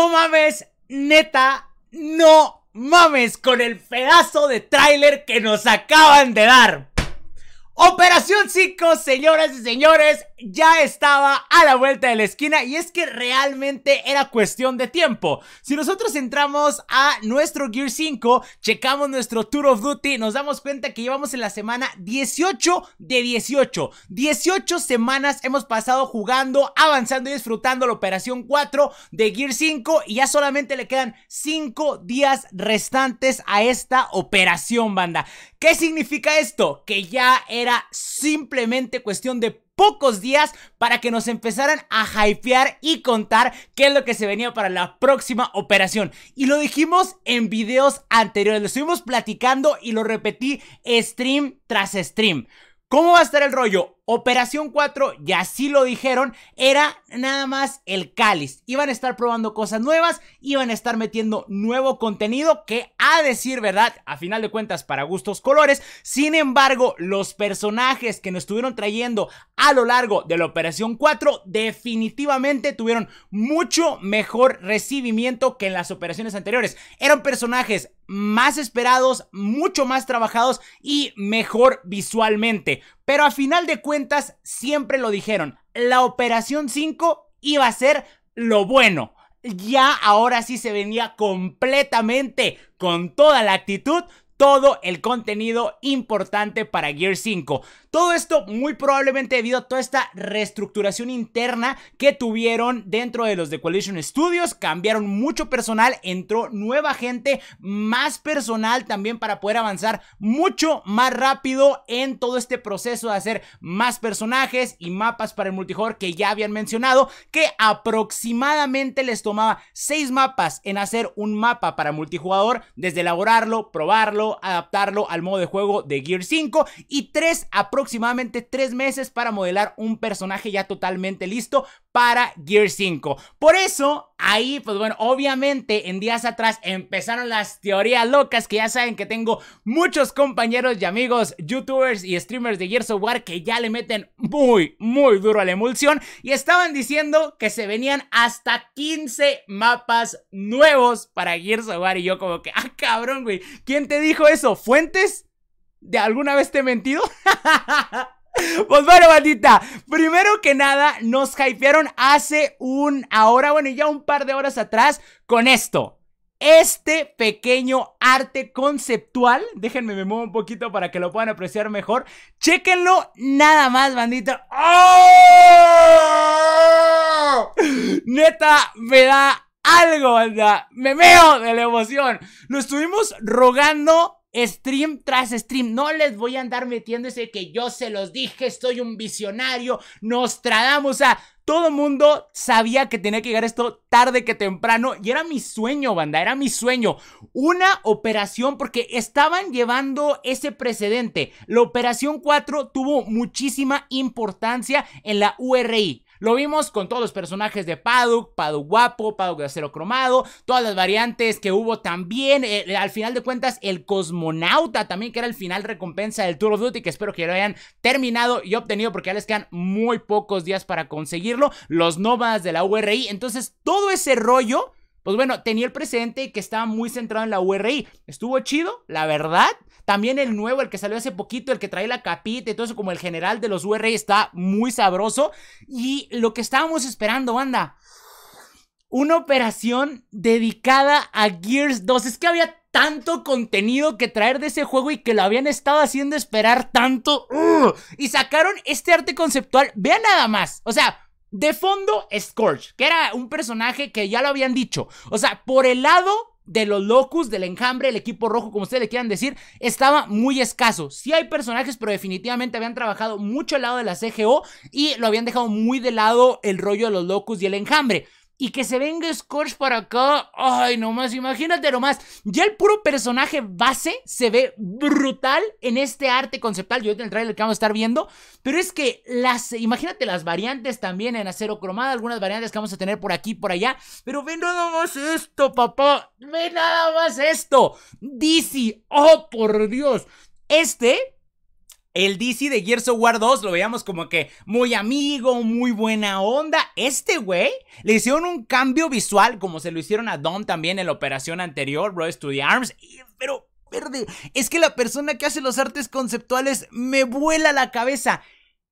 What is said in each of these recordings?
No mames, neta, no mames con el pedazo de tráiler que nos acaban de dar. Operación 5, señoras y señores, ya estaba a la vuelta de la esquina y es que realmente era cuestión de tiempo. Si nosotros entramos a nuestro Gear 5, checamos nuestro Tour of Duty, nos damos cuenta que llevamos en la semana 18 de 18. 18 semanas hemos pasado jugando, avanzando y disfrutando la operación 4 de Gear 5 y ya solamente le quedan 5 días restantes a esta operación, banda. ¿Qué significa esto? Que ya era simplemente cuestión de pocos días para que nos empezaran a hypear y contar qué es lo que se venía para la próxima operación. Y lo dijimos en videos anteriores, lo estuvimos platicando y lo repetí stream tras stream. ¿Cómo va a estar el rollo? Operación 4, y así lo dijeron, era nada más el cáliz. Iban a estar probando cosas nuevas, iban a estar metiendo nuevo contenido que a decir verdad, a final de cuentas para gustos colores. Sin embargo, los personajes que nos estuvieron trayendo a lo largo de la Operación 4 definitivamente tuvieron mucho mejor recibimiento que en las operaciones anteriores. Eran personajes más esperados, mucho más trabajados y mejor visualmente. Pero a final de cuentas, siempre lo dijeron, la Operación 5 iba a ser lo bueno. Ya ahora sí se venía completamente con toda la actitud todo el contenido importante para Gear 5. Todo esto muy probablemente debido a toda esta reestructuración interna que tuvieron dentro de los de Coalition Studios. Cambiaron mucho personal, entró nueva gente, más personal también para poder avanzar mucho más rápido en todo este proceso de hacer más personajes y mapas para el multijugador que ya habían mencionado, que aproximadamente les tomaba seis mapas en hacer un mapa para multijugador, desde elaborarlo, probarlo, adaptarlo al modo de juego de Gear 5 y 3 aproximadamente aproximadamente 3 meses para modelar un personaje ya totalmente listo para Gear 5. Por eso, ahí, pues bueno, obviamente en días atrás empezaron las teorías locas que ya saben que tengo muchos compañeros y amigos, youtubers y streamers de Gears of War que ya le meten muy, muy duro a la emulsión y estaban diciendo que se venían hasta 15 mapas nuevos para Gears of War y yo como que, ah cabrón, güey, ¿quién te dijo eso? ¿Fuentes? ¿De alguna vez te he mentido? Pues bueno, bandita, primero que nada, nos hypearon hace un ahora, bueno, ya un par de horas atrás con esto. Este pequeño arte conceptual, déjenme me muevo un poquito para que lo puedan apreciar mejor. Chéquenlo nada más, bandita. ¡Oh! Neta, me da algo, banda. Me meo de la emoción. Lo estuvimos rogando stream tras stream. No les voy a andar metiéndose que yo se los dije, estoy un visionario, nos tragamos, a Todo mundo sabía que tenía que llegar esto tarde que temprano y era mi sueño, banda, era mi sueño. Una operación porque estaban llevando ese precedente. La operación 4 tuvo muchísima importancia en la URI. Lo vimos con todos los personajes de Paduk, Paduk guapo, Paduk de acero cromado, todas las variantes que hubo también. Eh, eh, al final de cuentas, el cosmonauta también, que era el final recompensa del Tour of Duty, que espero que lo hayan terminado y obtenido, porque ya les quedan muy pocos días para conseguirlo. Los nómadas de la URI. Entonces, todo ese rollo. Pues bueno, tenía el presente que estaba muy centrado en la URI. Estuvo chido, la verdad. También el nuevo, el que salió hace poquito, el que trae la capita y todo eso, como el general de los URI, está muy sabroso. Y lo que estábamos esperando, banda. Una operación dedicada a Gears 2. Es que había tanto contenido que traer de ese juego y que lo habían estado haciendo esperar tanto. Y sacaron este arte conceptual. Vean nada más. O sea, de fondo, Scorch, que era un personaje que ya lo habían dicho. O sea, por el lado de los locus, del enjambre, el equipo rojo, como ustedes le quieran decir, estaba muy escaso. Sí hay personajes, pero definitivamente habían trabajado mucho al lado de la CGO y lo habían dejado muy de lado el rollo de los locus y el enjambre y que se venga Scorch para acá. Ay, nomás, imagínate nomás. Ya el puro personaje base se ve brutal en este arte conceptual. Yo en el trailer que vamos a estar viendo. Pero es que las, imagínate las variantes también en acero cromado... Algunas variantes que vamos a tener por aquí, por allá. Pero ve nada más esto, papá. Ve nada más esto. Dizzy, Oh, por Dios. Este el DC de Gears of War 2 lo veíamos como que muy amigo, muy buena onda. Este güey le hicieron un cambio visual como se lo hicieron a Don también en la operación anterior, Bro to the Arms. pero, verde, es que la persona que hace los artes conceptuales me vuela la cabeza.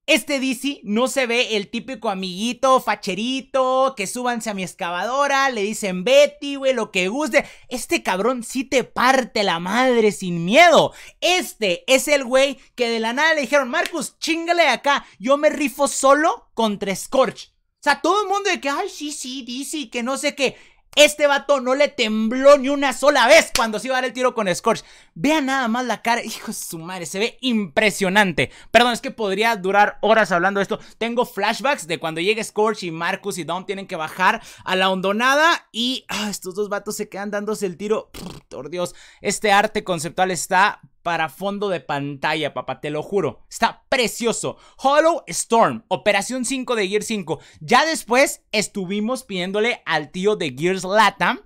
Este DC no se ve el típico amiguito facherito que súbanse a mi excavadora, le dicen Betty, güey, lo que guste. Este cabrón sí te parte la madre sin miedo. Este es el güey que de la nada le dijeron, Marcus, chingale acá, yo me rifo solo contra Scorch. O sea, todo el mundo de que, ay, sí, sí, DC, que no sé qué. Este vato no le tembló ni una sola vez cuando se iba a dar el tiro con Scorch. Vean nada más la cara. Hijo de su madre, se ve impresionante. Perdón, es que podría durar horas hablando de esto. Tengo flashbacks de cuando llega Scorch y Marcus y Dom tienen que bajar a la hondonada. Y ah, estos dos vatos se quedan dándose el tiro por Dios, este arte conceptual está para fondo de pantalla, papá, te lo juro. Está precioso. Hollow Storm, Operación 5 de Gear 5. Ya después estuvimos pidiéndole al tío de Gears Lata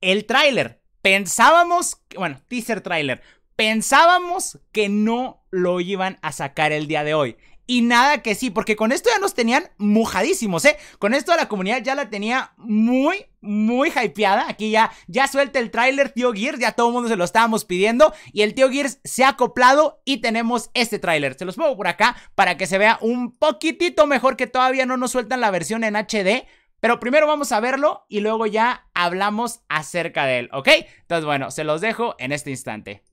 el tráiler. Pensábamos, bueno, teaser tráiler. Pensábamos que no lo iban a sacar el día de hoy y nada que sí, porque con esto ya nos tenían mojadísimos, ¿eh? Con esto la comunidad ya la tenía muy, muy hypeada. Aquí ya, ya suelta el tráiler, tío Gears, ya todo el mundo se lo estábamos pidiendo. Y el tío Gears se ha acoplado y tenemos este tráiler. Se los pongo por acá para que se vea un poquitito mejor que todavía no nos sueltan la versión en HD. Pero primero vamos a verlo y luego ya hablamos acerca de él, ¿ok? Entonces, bueno, se los dejo en este instante.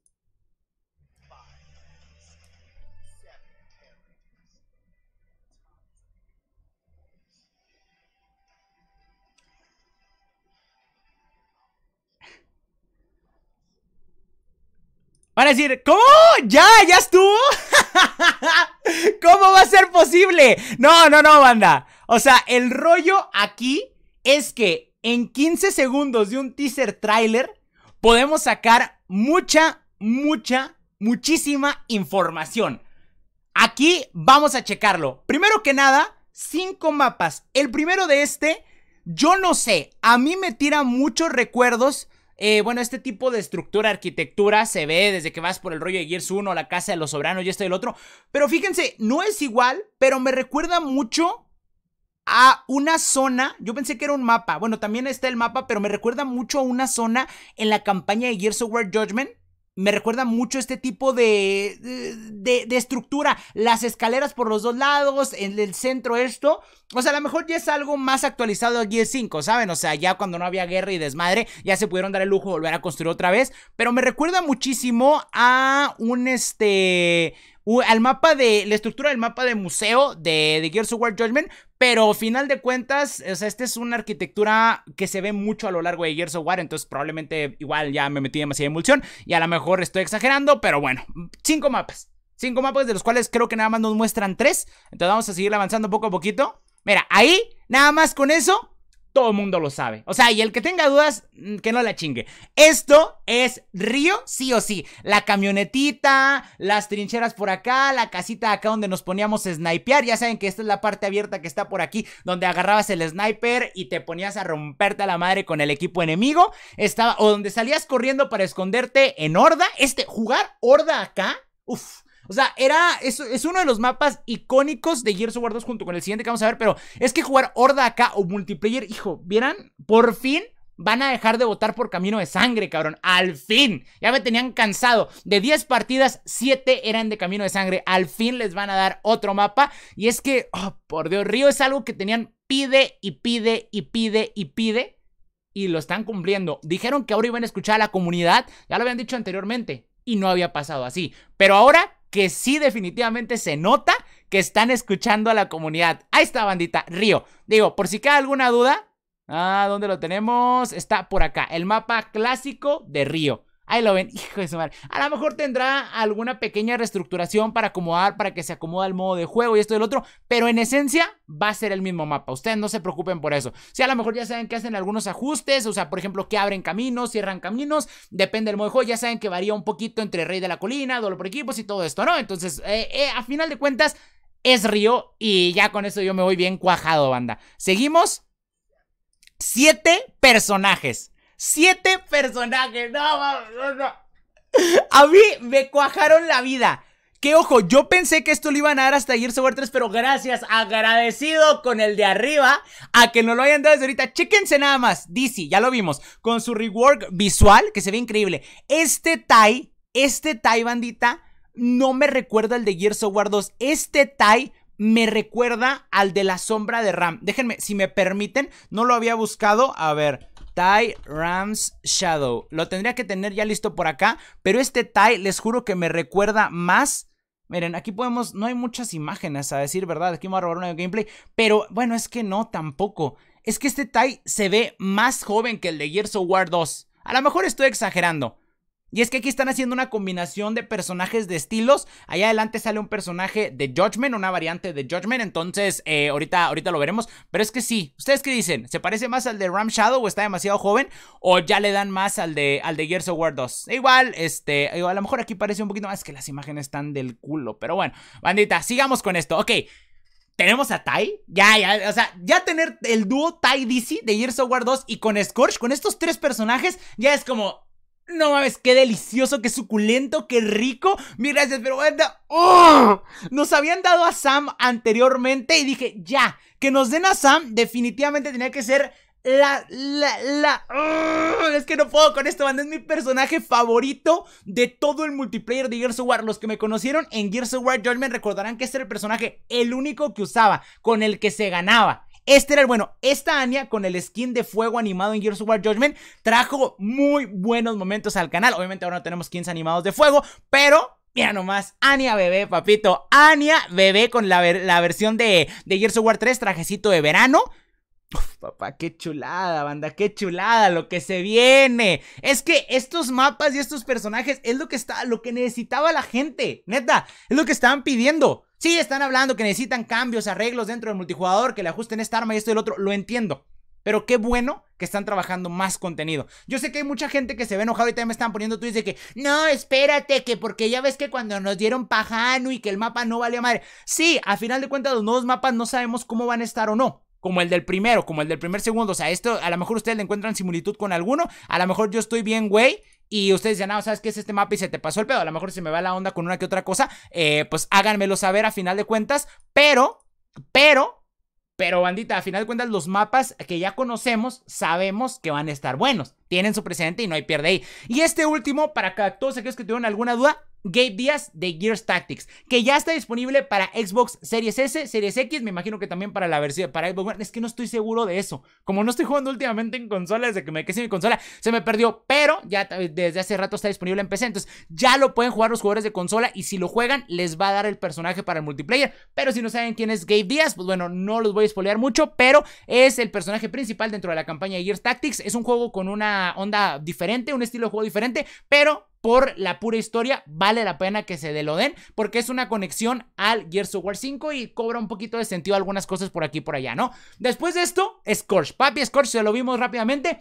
Van a decir, ¿cómo? ¿Ya? ¿Ya estuvo? ¿Cómo va a ser posible? No, no, no, banda. O sea, el rollo aquí es que en 15 segundos de un teaser trailer podemos sacar mucha, mucha, muchísima información. Aquí vamos a checarlo. Primero que nada, cinco mapas. El primero de este, yo no sé, a mí me tira muchos recuerdos eh, bueno, este tipo de estructura, arquitectura se ve desde que vas por el rollo de Gears 1, la casa de los soberanos y esto y el otro. Pero fíjense, no es igual, pero me recuerda mucho a una zona. Yo pensé que era un mapa. Bueno, también está el mapa, pero me recuerda mucho a una zona en la campaña de Gears of War Judgment me recuerda mucho este tipo de, de, estructura. Las escaleras por los dos lados, en el centro esto. O sea, a lo mejor ya es algo más actualizado aquí el 5, ¿saben? O sea, ya cuando no había guerra y desmadre, ya se pudieron dar el lujo de volver a construir otra vez. Pero me recuerda muchísimo a un este al mapa de la estructura del mapa de museo de, Gears of War Judgment, pero final de cuentas, o sea, esta es una arquitectura que se ve mucho a lo largo de Gears of War, entonces probablemente igual ya me metí demasiada emulsión y a lo mejor estoy exagerando, pero bueno, cinco mapas. Cinco mapas de los cuales creo que nada más nos muestran tres. Entonces vamos a seguir avanzando poco a poquito. Mira, ahí, nada más con eso, todo el mundo lo sabe. O sea, y el que tenga dudas, mm, que no la chingue. Esto es Río, sí o sí. La camionetita, las trincheras por acá, la casita acá donde nos poníamos a snipear. Ya saben que esta es la parte abierta que está por aquí, donde agarrabas el sniper y te ponías a romperte a la madre con el equipo enemigo. Estaba, o donde salías corriendo para esconderte en horda. Este, jugar horda acá, uff. O sea, era, es, es uno de los mapas icónicos de Gears of War 2 junto con el siguiente que vamos a ver, pero es que jugar Horda acá o multiplayer, hijo, ¿vieran? Por fin van a dejar de votar por camino de sangre, cabrón. Al fin. Ya me tenían cansado. De 10 partidas, 7 eran de camino de sangre. Al fin les van a dar otro mapa. Y es que, oh, por Dios, Río es algo que tenían pide y pide y pide y pide. Y lo están cumpliendo. Dijeron que ahora iban a escuchar a la comunidad. Ya lo habían dicho anteriormente. Y no había pasado así. Pero ahora que sí definitivamente se nota que están escuchando a la comunidad. Ahí está, bandita, Río. Digo, por si queda alguna duda, ah, ¿dónde lo tenemos? Está por acá, el mapa clásico de Río. Ahí lo ven, hijo de su madre. A lo mejor tendrá alguna pequeña reestructuración para acomodar, para que se acomoda el modo de juego y esto y el otro, pero en esencia va a ser el mismo mapa. Ustedes no se preocupen por eso. Si a lo mejor ya saben que hacen algunos ajustes, o sea, por ejemplo, que abren caminos, cierran caminos, depende del modo de juego, ya saben que varía un poquito entre Rey de la Colina, Dolor por equipos y todo esto, ¿no? Entonces, eh, eh, a final de cuentas, es Río y ya con eso yo me voy bien cuajado, banda. Seguimos. Siete personajes. Siete personajes. No, no, A mí me cuajaron la vida. Que ojo, yo pensé que esto lo iban a dar hasta Gears of War 3, pero gracias, agradecido con el de arriba, a que no lo hayan dado desde ahorita. Chéquense nada más, DC, ya lo vimos, con su rework visual, que se ve increíble. Este Tai, este Tai bandita, no me recuerda al de Gears of War 2. Este Tai me recuerda al de la sombra de Ram. Déjenme, si me permiten, no lo había buscado. A ver, Ty Rams Shadow. Lo tendría que tener ya listo por acá, pero este Ty les juro que me recuerda más... Miren, aquí podemos, no hay muchas imágenes a decir verdad, aquí me voy a robar una de gameplay, pero bueno, es que no tampoco. Es que este Ty se ve más joven que el de Gears of War 2. A lo mejor estoy exagerando, y es que aquí están haciendo una combinación de personajes de estilos. Allá adelante sale un personaje de Judgment, una variante de Judgment. Entonces, eh, ahorita, ahorita lo veremos. Pero es que sí. ¿Ustedes qué dicen? ¿Se parece más al de Ram Shadow o está demasiado joven? ¿O ya le dan más al de, al de Gears of War 2? E igual, este, e a lo mejor aquí parece un poquito más que las imágenes están del culo. Pero bueno, bandita, sigamos con esto. Ok. Tenemos a Tai. Ya, ya, o sea, ya tener el dúo Tai DC de Gears of War 2 y con Scorch, con estos tres personajes, ya es como, no mames, qué delicioso, qué suculento, qué rico. Mil gracias, pero bueno, ¡oh! Nos habían dado a Sam anteriormente y dije, ya, que nos den a Sam definitivamente tenía que ser la, la, la... ¡oh! Es que no puedo con esto, man. Es mi personaje favorito de todo el multiplayer de Gears of War. Los que me conocieron en Gears of War me recordarán que este era el personaje, el único que usaba, con el que se ganaba. Este era el bueno. Esta Anya con el skin de fuego animado en Gears of War Judgment trajo muy buenos momentos al canal. Obviamente ahora no tenemos skins animados de fuego, pero Mira nomás, Anya bebé, papito. Anya bebé con la, la versión de, de Gears of War 3, trajecito de verano. Uf, papá, qué chulada, banda, qué chulada lo que se viene. Es que estos mapas y estos personajes es lo que está, lo que necesitaba la gente, neta, es lo que estaban pidiendo. Sí, están hablando que necesitan cambios, arreglos dentro del multijugador, que le ajusten esta arma y esto y el otro, lo entiendo. Pero qué bueno que están trabajando más contenido. Yo sé que hay mucha gente que se ve enojada y también me están poniendo tweets de que, no, espérate, que porque ya ves que cuando nos dieron pajano y que el mapa no valía madre. Sí, a final de cuentas los nuevos mapas no sabemos cómo van a estar o no como el del primero, como el del primer segundo. O sea, esto a lo mejor ustedes le encuentran similitud con alguno. A lo mejor yo estoy bien, güey. Y ustedes ya ah, no ¿sabes qué es este mapa? Y se te pasó el pedo. A lo mejor se me va la onda con una que otra cosa. Eh, pues háganmelo saber a final de cuentas. Pero, pero, pero, bandita, a final de cuentas, los mapas que ya conocemos, sabemos que van a estar buenos. Tienen su precedente y no hay pierde ahí. Y este último, para que todos aquellos que tuvieron alguna duda, Gabe Díaz de Gears Tactics, que ya está disponible para Xbox Series S, Series X, me imagino que también para la versión, para Xbox One, es que no estoy seguro de eso, como no estoy jugando últimamente en consola, desde que me quedé mi consola, se me perdió, pero ya desde hace rato está disponible en PC, entonces ya lo pueden jugar los jugadores de consola y si lo juegan, les va a dar el personaje para el multiplayer, pero si no saben quién es Gabe Díaz, pues bueno, no los voy a spoilear mucho, pero es el personaje principal dentro de la campaña de Gears Tactics, es un juego con una onda diferente, un estilo de juego diferente, pero por la pura historia, vale la pena que se lo den, porque es una conexión al Gears of War 5 y cobra un poquito de sentido algunas cosas por aquí y por allá, ¿no? Después de esto, Scorch. Papi Scorch, se lo vimos rápidamente.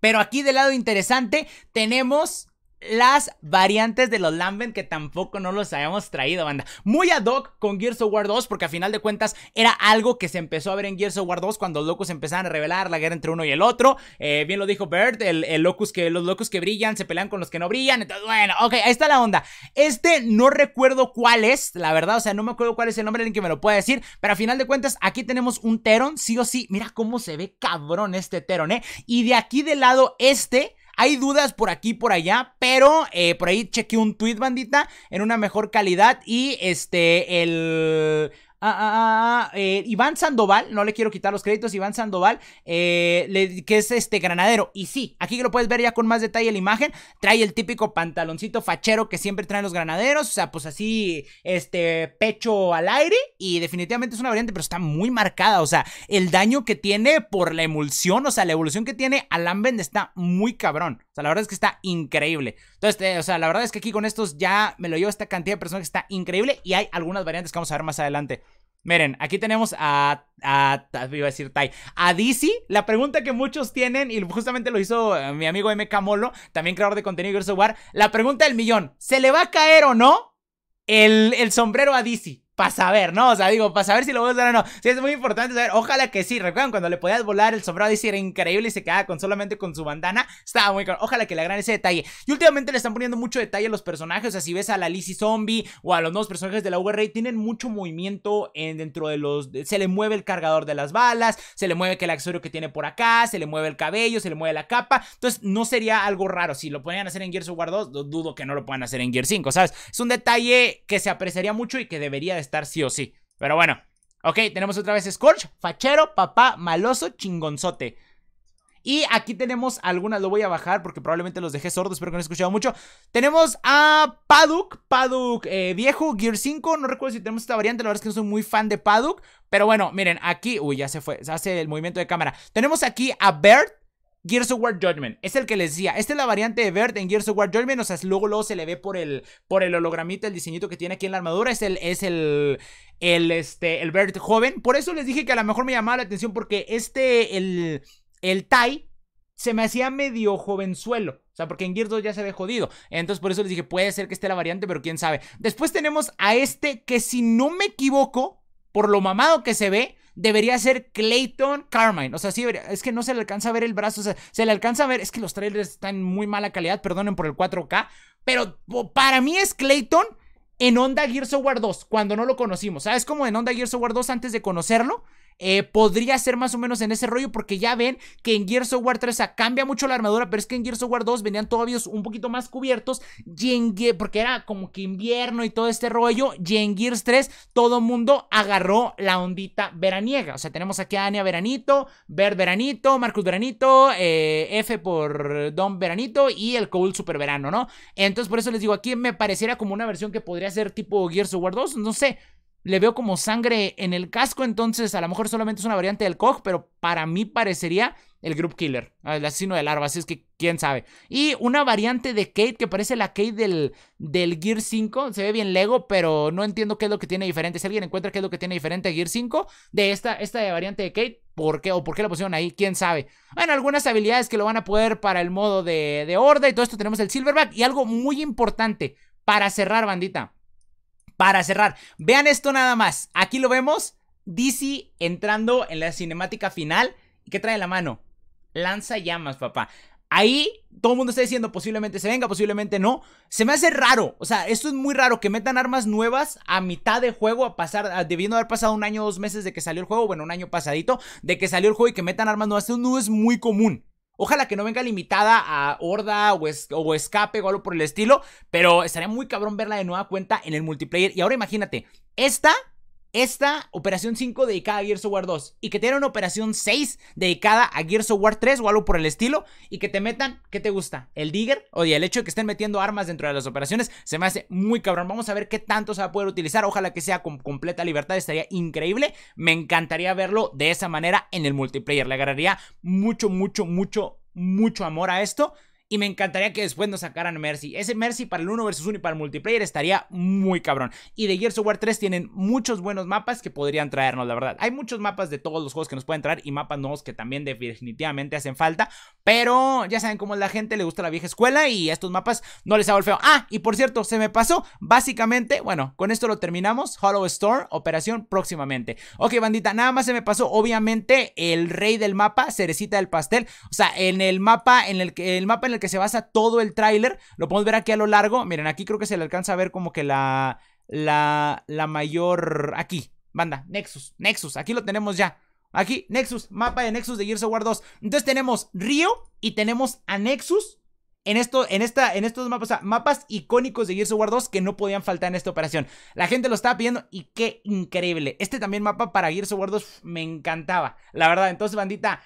Pero aquí del lado interesante tenemos las variantes de los Lamben, que tampoco no los habíamos traído, banda. Muy ad hoc con Gears of War 2, porque a final de cuentas era algo que se empezó a ver en Gears of War 2 cuando los locos empezaron a revelar la guerra entre uno y el otro. Eh, bien lo dijo Bert, el, locus que, los locos que brillan se pelean con los que no brillan. bueno, ok, ahí está la onda. Este no recuerdo cuál es, la verdad, o sea, no me acuerdo cuál es el nombre, alguien que me lo pueda decir, pero a final de cuentas aquí tenemos un Teron, sí o sí. Mira cómo se ve cabrón este Teron, ¿eh? Y de aquí de lado este hay dudas por aquí y por allá, pero eh, por ahí chequé un tweet, bandita, en una mejor calidad. Y este, el ah, ah, ah, ah eh, Iván Sandoval, no le quiero quitar los créditos, Iván Sandoval, eh, que es este granadero. Y sí, aquí lo puedes ver ya con más detalle la imagen, trae el típico pantaloncito fachero que siempre traen los granaderos, o sea, pues así, este, pecho al aire, y definitivamente es una variante, pero está muy marcada, o sea, el daño que tiene por la emulsión, o sea, la evolución que tiene Alamben está muy cabrón. O sea, la verdad es que está increíble. Entonces, o sea, la verdad es que aquí con estos ya me lo llevo esta cantidad de personas que está increíble y hay algunas variantes que vamos a ver más adelante. Miren, aquí tenemos a, a, iba a decir Tai, a Dizzy, la pregunta que muchos tienen, y justamente lo hizo eh, mi amigo MK Molo, también creador de contenido y War la pregunta del millón, ¿se le va a caer o no el, el sombrero a DC para saber, ¿no? O sea, digo, para saber si lo voy a usar o no. Sí, es muy importante saber. Ojalá que sí. ¿Recuerdan cuando le podías volar el sobrado y si era increíble y se quedaba con solamente con su bandana? Estaba muy caro. Ojalá que le agrane ese detalle. Y últimamente le están poniendo mucho detalle a los personajes. O sea, si ves a la Lizzie Zombie o a los nuevos personajes de la URA, tienen mucho movimiento en, dentro de los. Se le mueve el cargador de las balas, se le mueve el accesorio que tiene por acá, se le mueve el cabello, se le mueve la capa. Entonces, no sería algo raro. Si lo podían hacer en Gears of War 2, dudo que no lo puedan hacer en Gear 5, ¿sabes? Es un detalle que se apreciaría mucho y que debería de estar estar sí o sí. Pero bueno. Ok, tenemos otra vez Scorch, fachero, papá, maloso, chingonzote. Y aquí tenemos algunas, lo voy a bajar porque probablemente los dejé sordos, espero que no he escuchado mucho. Tenemos a Paduk, Paduk eh, viejo, Gear 5, no recuerdo si tenemos esta variante, la verdad es que no soy muy fan de Paduk. Pero bueno, miren, aquí, uy, ya se fue, se hace el movimiento de cámara. Tenemos aquí a Bert, Gears of War Judgment. Es el que les decía. Esta es la variante de verde en Gears of War Judgment. O sea, luego, luego se le ve por el, por el hologramita, el diseñito que tiene aquí en la armadura. Es el, es el, el, este, el verde joven. Por eso les dije que a lo mejor me llamaba la atención porque este, el, el Tai se me hacía medio jovenzuelo. O sea, porque en Gears 2 ya se ve jodido. Entonces, por eso les dije, puede ser que esté la variante, pero quién sabe. Después tenemos a este que, si no me equivoco, por lo mamado que se ve, debería ser Clayton Carmine. O sea, sí, es que no se le alcanza a ver el brazo. O sea, se le alcanza a ver. Es que los trailers están en muy mala calidad, perdonen por el 4K. Pero para mí es Clayton en Gears of War 2, cuando no lo conocimos. ¿Sabes? Como en Gears of War 2, antes de conocerlo, eh, podría ser más o menos en ese rollo, porque ya ven que en Gears of War 3 cambia mucho la armadura, pero es que en Gears of War 2 venían todavía un poquito más cubiertos, y porque era como que invierno y todo este rollo, y en Gears 3 todo mundo agarró la ondita veraniega, o sea, tenemos aquí a Ania Veranito, Bert Veranito, Marcus Veranito, eh, F por Don Veranito y el Cool Super Verano, ¿no? Entonces por eso les digo, aquí me pareciera como una versión que podría ser tipo Gears of War 2, no sé, le veo como sangre en el casco, entonces a lo mejor solamente es una variante del Koch, pero para mí parecería el Group Killer, el asesino del larva, así es que quién sabe. Y una variante de Kate que parece la Kate del, del Gear 5, se ve bien Lego, pero no entiendo qué es lo que tiene diferente. Si alguien encuentra qué es lo que tiene diferente a Gear 5 de esta, esta variante de Kate, ¿por qué o por qué la pusieron ahí? ¿Quién sabe? Bueno, algunas habilidades que lo van a poder para el modo de, de horda y todo esto tenemos el Silverback y algo muy importante para cerrar bandita para cerrar. Vean esto nada más. Aquí lo vemos. DC entrando en la cinemática final. ¿Qué trae la mano? Lanza llamas, papá. Ahí todo el mundo está diciendo posiblemente se venga, posiblemente no. Se me hace raro. O sea, esto es muy raro que metan armas nuevas a mitad de juego, a pasar, debiendo haber pasado un año o dos meses de que salió el juego, bueno, un año pasadito, de que salió el juego y que metan armas nuevas. Esto no es muy común. Ojalá que no venga limitada a Horda o, Escape o algo por el estilo, pero estaría muy cabrón verla de nueva cuenta en el multiplayer. Y ahora imagínate, esta esta operación 5 dedicada a Gears of War 2 y que tengan una operación 6 dedicada a Gears of War 3 o algo por el estilo y que te metan, ¿qué te gusta? ¿El Digger? Oye, el hecho de que estén metiendo armas dentro de las operaciones se me hace muy cabrón. Vamos a ver qué tanto se va a poder utilizar. Ojalá que sea con completa libertad, estaría increíble. Me encantaría verlo de esa manera en el multiplayer. Le agarraría mucho, mucho, mucho, mucho amor a esto. Y me encantaría que después nos sacaran Mercy. Ese Mercy para el 1 versus 1 y para el multiplayer estaría muy cabrón. Y de Gears of War 3 tienen muchos buenos mapas que podrían traernos, la verdad. Hay muchos mapas de todos los juegos que nos pueden traer y mapas nuevos que también definitivamente hacen falta. Pero ya saben cómo es la gente, le gusta la vieja escuela y a estos mapas no les hago el feo. Ah, y por cierto, se me pasó. Básicamente, bueno, con esto lo terminamos. Hollow Store, operación próximamente. Ok, bandita, nada más se me pasó, obviamente, el rey del mapa, cerecita del pastel. O sea, en el mapa en el que, el mapa en el que se basa todo el tráiler, lo podemos ver aquí a lo largo. Miren, aquí creo que se le alcanza a ver como que la, la, la mayor... Aquí, banda, Nexus, Nexus, aquí lo tenemos ya. Aquí, Nexus, mapa de Nexus de Gears of War 2. Entonces tenemos Río y tenemos a Nexus en, esto, en, esta, en estos mapas, o sea, mapas icónicos de Gears of War 2 que no podían faltar en esta operación. La gente lo estaba pidiendo y qué increíble. Este también mapa para Gears of War 2 me encantaba, la verdad. Entonces, bandita,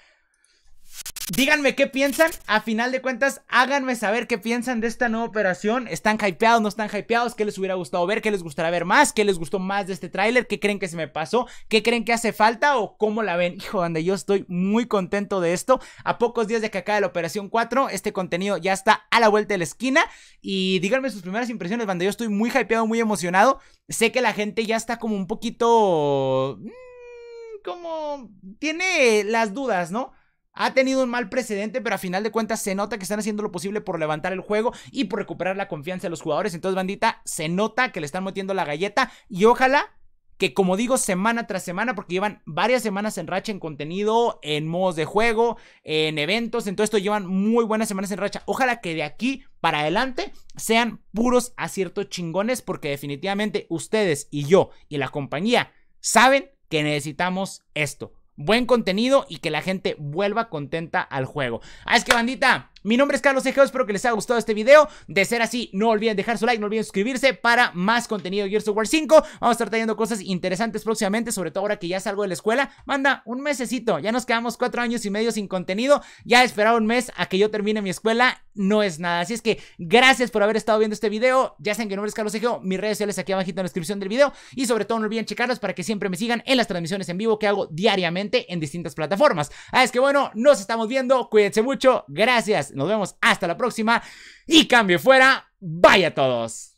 Díganme qué piensan, a final de cuentas háganme saber qué piensan de esta nueva operación, están hypeados, no están hypeados, qué les hubiera gustado ver, qué les gustará ver más, qué les gustó más de este tráiler, qué creen que se me pasó, qué creen que hace falta o cómo la ven. Hijo, donde yo estoy muy contento de esto. A pocos días de que acabe la operación 4, este contenido ya está a la vuelta de la esquina y díganme sus primeras impresiones, banda, yo estoy muy hypeado, muy emocionado. Sé que la gente ya está como un poquito mm, como tiene las dudas, ¿no? ha tenido un mal precedente, pero a final de cuentas se nota que están haciendo lo posible por levantar el juego y por recuperar la confianza de los jugadores. Entonces, bandita, se nota que le están metiendo la galleta y ojalá que, como digo, semana tras semana, porque llevan varias semanas en racha en contenido, en modos de juego, en eventos, entonces esto llevan muy buenas semanas en racha. Ojalá que de aquí para adelante sean puros aciertos chingones, porque definitivamente ustedes y yo y la compañía saben que necesitamos esto buen contenido y que la gente vuelva contenta al juego. Ah, es que bandita, mi nombre es Carlos Egeo, espero que les haya gustado este video. De ser así, no olviden dejar su like, no olviden suscribirse para más contenido de Gears of War 5. Vamos a estar trayendo cosas interesantes próximamente, sobre todo ahora que ya salgo de la escuela. Manda un mesecito, ya nos quedamos cuatro años y medio sin contenido. Ya esperar un mes a que yo termine mi escuela no es nada. Así es que gracias por haber estado viendo este video. Ya saben que mi nombre es Carlos Egeo, mis redes sociales aquí abajito en la descripción del video. Y sobre todo no olviden checarlos para que siempre me sigan en las transmisiones en vivo que hago diariamente en distintas plataformas. Ah, es que bueno, nos estamos viendo. Cuídense mucho. Gracias. Nos vemos hasta la próxima. Y cambio fuera. Vaya todos.